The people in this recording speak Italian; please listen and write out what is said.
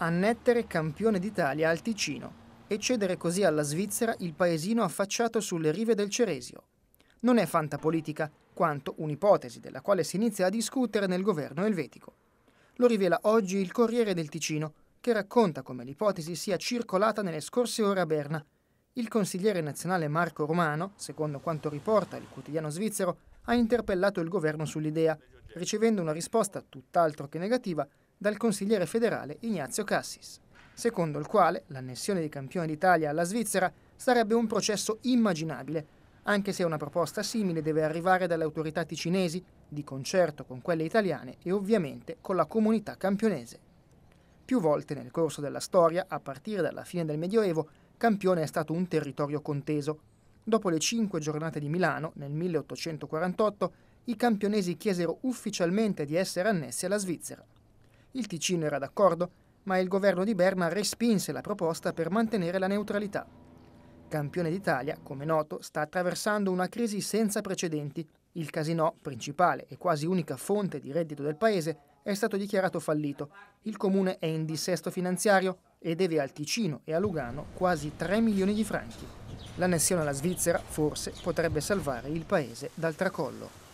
annettere campione d'Italia al Ticino e cedere così alla Svizzera il paesino affacciato sulle rive del Ceresio. Non è fantapolitica, quanto un'ipotesi della quale si inizia a discutere nel governo elvetico. Lo rivela oggi il Corriere del Ticino, che racconta come l'ipotesi sia circolata nelle scorse ore a Berna. Il consigliere nazionale Marco Romano, secondo quanto riporta il quotidiano svizzero, ha interpellato il governo sull'idea, ricevendo una risposta tutt'altro che negativa dal consigliere federale Ignazio Cassis, secondo il quale l'annessione di campione d'Italia alla Svizzera sarebbe un processo immaginabile, anche se una proposta simile deve arrivare dalle autorità ticinesi, di concerto con quelle italiane e ovviamente con la comunità campionese. Più volte nel corso della storia, a partire dalla fine del Medioevo, Campione è stato un territorio conteso. Dopo le cinque giornate di Milano, nel 1848, i campionesi chiesero ufficialmente di essere annessi alla Svizzera. Il Ticino era d'accordo, ma il governo di Berna respinse la proposta per mantenere la neutralità. Campione d'Italia, come noto, sta attraversando una crisi senza precedenti. Il casino, principale e quasi unica fonte di reddito del paese, è stato dichiarato fallito. Il comune è in dissesto finanziario e deve al Ticino e a Lugano quasi 3 milioni di franchi. L'annessione alla Svizzera, forse, potrebbe salvare il paese dal tracollo.